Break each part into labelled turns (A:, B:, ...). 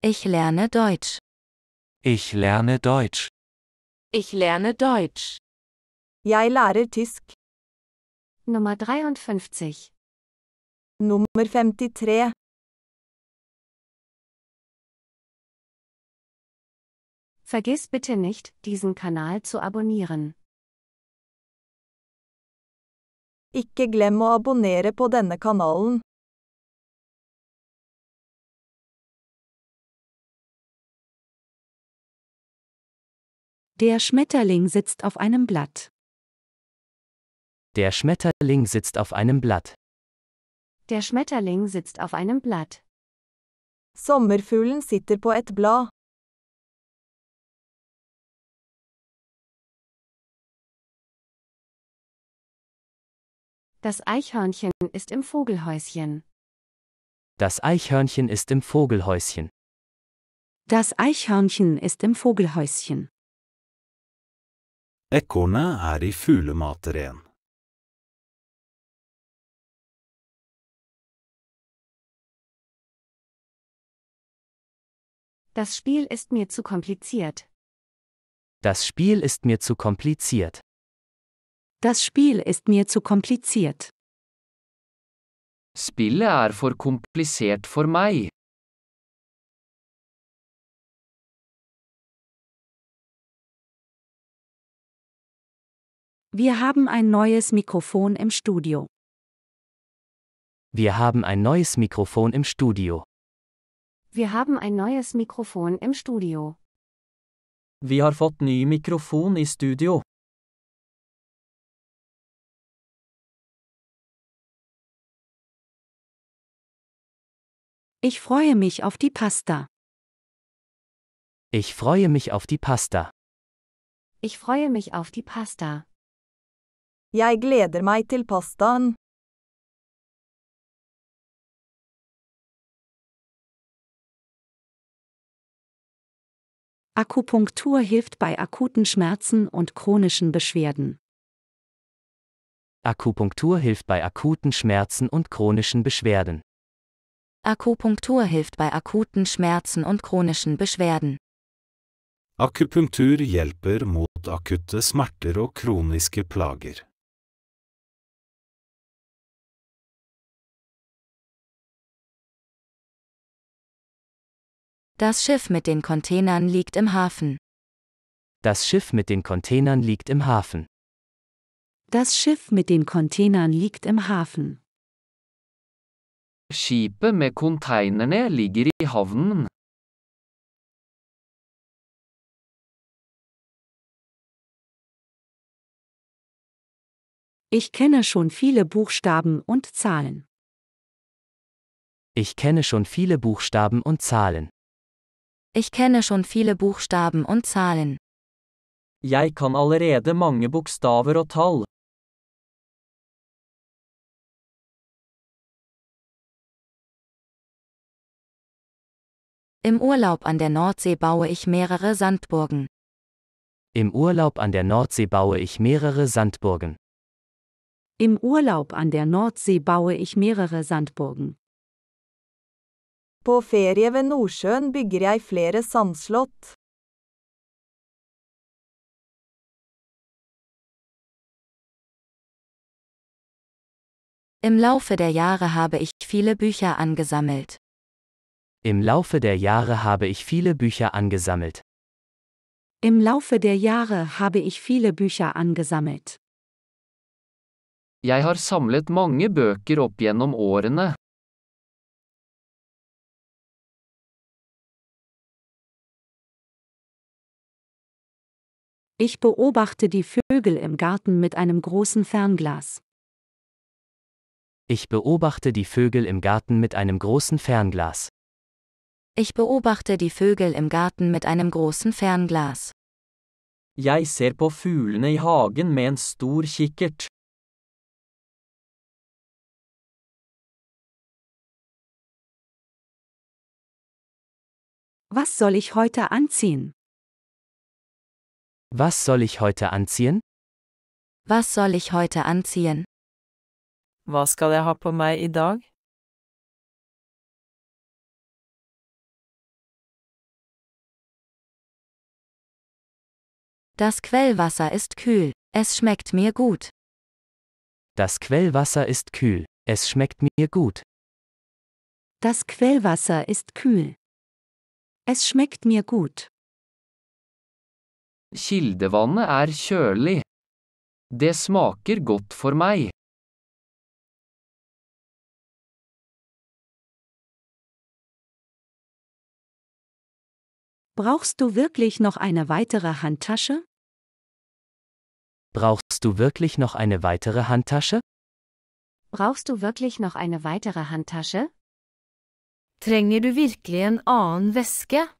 A: Ich lerne Deutsch.
B: Ich lerne Deutsch.
A: Ich lerne Deutsch. Jeg lærer tysk. Nummer 53. Nummer 53. Vergiss bitte nicht, diesen Kanal zu abonnieren. Ikke glem å abonnere på denne kanalen. Der Schmetterling sitzt auf einem Blatt.
B: Der Schmetterling sitzt auf einem Blatt.
C: Der
A: Schmetterling sitzt auf einem Blatt. Sommerfuglen sitter på et blad. Das Eichhörnchen ist im Vogelhäuschen.
B: Das Eichhörnchen ist im Vogelhäuschen.
C: Das
A: Eichhörnchen ist im Vogelhäuschen.
B: Ekornet er i
A: fuglemateren. Das Spiel ist mir zu kompliziert.
B: Das Spiel ist mir zu kompliziert.
A: Das Spiel ist mir zu kompliziert. Spillet er for komplisert for meg. Wir haben ein neues Mikrofon im Studio.
B: Wir haben ein neues Mikrofon im Studio.
C: Wir haben ein neues Mikrofon im
A: Studio.
B: Wir haben fått ny mikrofon i studio.
A: Ich freue mich auf die Pasta. Ich freue mich auf die Pasta.
C: Ich freue mich auf die Pasta.
A: Jeg gleder meg til pastaen. Akupunktur hilft bei akuten Schmerzen und chronischen Beschwerden.
B: Akupunktur hilft bei akuten Schmerzen und chronischen Beschwerden.
C: Akupunktur hilft bei akuten Schmerzen und chronischen Beschwerden.
B: Akupunktur hjelper mot akutte smerter und kroniske
A: plager. Das Schiff mit den Containern liegt im Hafen.
B: Das Schiff mit den Containern liegt im Hafen.
C: Das Schiff mit den Containern liegt im Hafen.
B: Skipet med konteinerne ligger i havnen.
A: Ich kenne schon viele Buchstaben und Zahlen.
B: Ich kenne schon viele Buchstaben und Zahlen.
C: Ich kenne schon
A: viele Buchstaben und Zahlen.
B: Jeg kan allerede mange bokstaver
A: og tall. Im Urlaub an der Nordsee baue
C: ich mehrere Sandburgen.
B: Im Urlaub an der Nordsee baue ich mehrere Sandburgen.
C: Im Urlaub an der Nordsee baue ich mehrere Sandburgen.
A: På ferie ved Nordsjøen bygger jeg flere sandslott. Im Laufe der Jahre habe ich
C: viele Bücher angesammelt.
B: Im Laufe der Jahre habe ich viele Bücher angesammelt.
C: Im Laufe der Jahre habe ich viele Bücher angesammelt.
B: Jeg har samlet mange bøker opp gjennom årene.
A: Ich beobachte die Vögel im Garten
C: mit einem großen Fernglas.
B: Ich beobachte die Vögel im Garten mit einem großen Fernglas.
C: Ich beobachte die Vögel im Garten mit
A: einem großen Fernglas.
B: Jeg ser på fuglene i hagen med en
A: stor kikkert. Was soll ich heute
B: anziehen? Was soll ich heute anziehen?
A: Was soll ich heute anziehen? Was skal jeg ha på meg i dag? Das Quellwasser ist kühl, es schmeckt
C: mir gut.
B: Das Quellwasser ist kühl, es schmeckt mir gut.
C: Das Quellwasser ist kühl. Es schmeckt mir gut.
A: Kildevannet er kjølig. Det smaker godt for meg. Brauchst du wirklich noch eine weitere Handtasche?
B: Brauchst du wirklich noch eine weitere Handtasche?
C: Brauchst du wirklich noch eine weitere Handtasche?
A: Tränge du wirklich en annen veske?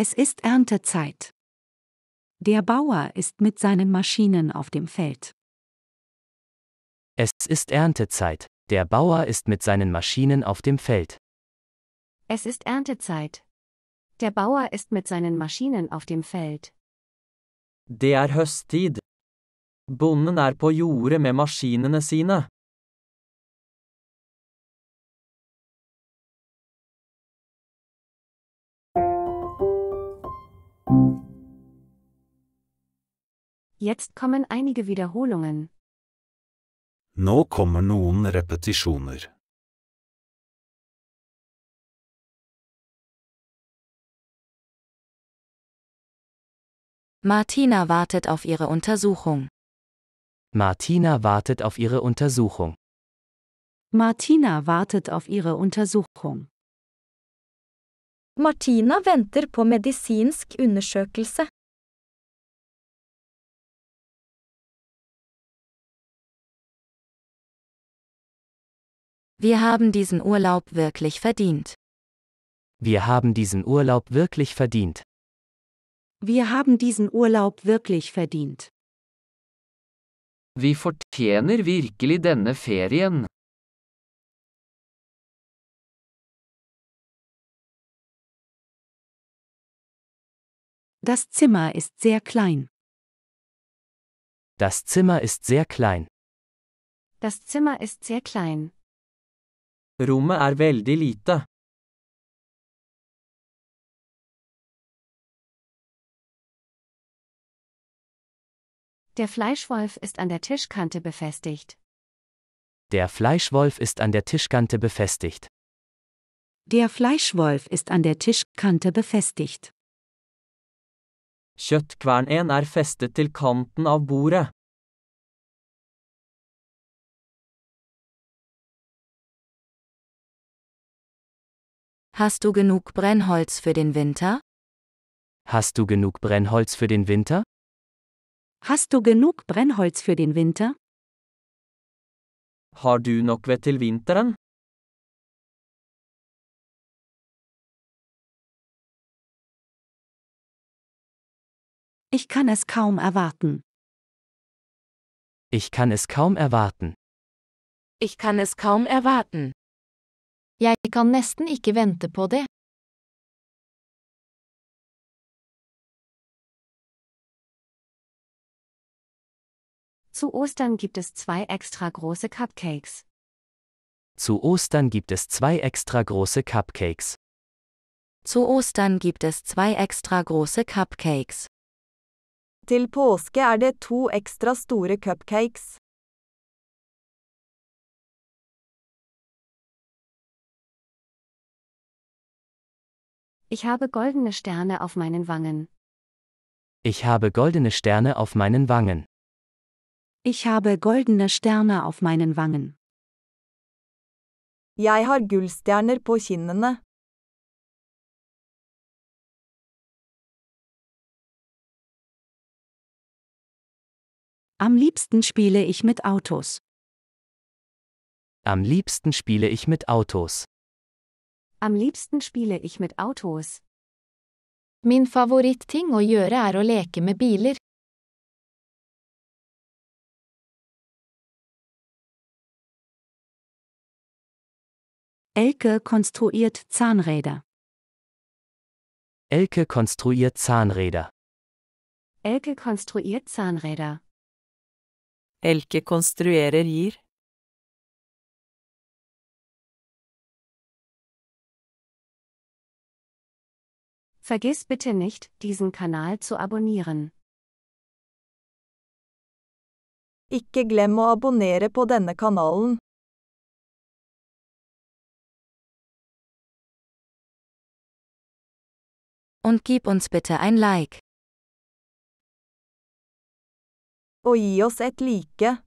A: Es ist Erntezeit. Der Bauer ist mit seinen Maschinen auf dem Feld.
B: Es ist Erntezeit. Der Bauer ist mit seinen Maschinen auf dem Feld.
C: Es ist Erntezeit. Der Bauer ist mit seinen Maschinen auf dem Feld.
B: Der er høsttid. Bonden er på jordet med maskinene sine.
C: Jetzt kommen einige Wiederholungen.
A: Nå kommer noen repetisjoner. Martina wartet auf ihre Untersuchung.
B: Martina wartet auf ihre Untersuchung.
C: Martina wartet auf ihre Untersuchung.
A: Martina venter på medisinsk undersøkelse. Wir haben diesen Urlaub wirklich verdient.
B: Wir haben diesen Urlaub wirklich verdient.
C: Wir haben diesen Urlaub
A: wirklich verdient.
B: Vi fortjener wirklich denne
A: ferien. Das Zimmer ist sehr klein. Das Zimmer ist sehr klein. Das Zimmer ist sehr klein. Rummet er veldig lite. Der Fleischwolf ist an der Tischkante befestigt.
B: Der Fleischwolf ist an der Tischkante befestigt.
C: Der Fleischwolf ist
A: an der Tischkante befestigt.
B: Kjøttkvernen er
A: festet til kanten av bordet. Hast du genug Brennholz für den Winter?
B: Hast du genug Brennholz für den Winter?
A: Hast du genug Brennholz für den Winter? Har du nok ved til vinteren? Ich kann es kaum erwarten.
B: Ich kann es kaum erwarten.
A: Ich kann es kaum erwarten. Jeg kan nesten ikke vente på det. Zu Ostern gibt es zwei extra große Cupcakes.
B: Zu Ostern gibt es zwei extra große Cupcakes.
C: Zu Ostern gibt es zwei extra große Cupcakes. Til
A: påske er det to ekstra store cupcakes. Ich habe goldene Sterne auf meinen Wangen.
B: Ich habe goldene Sterne auf meinen Wangen.
C: Ich habe goldene Sterne auf meinen Wangen.
A: Jeg har gullstjerner på kinnene. Am liebsten spiele ich mit Autos.
B: Am liebsten spiele ich mit Autos.
C: Am liebsten spiele ich
A: mit Autos. Min favoritting å gjøre er å leke med biler. Elke konstruiert Zahnräder.
B: Elke konstruiert Zahnräder.
A: Elke konstruiert Zahnräder. Elke konstruerer gir. Vergiss bitte nicht, diesen Kanal zu abonnieren. Ikke glem å abonnere på denne kanalen. Und gib uns bitte ein Like. og gi oss et like.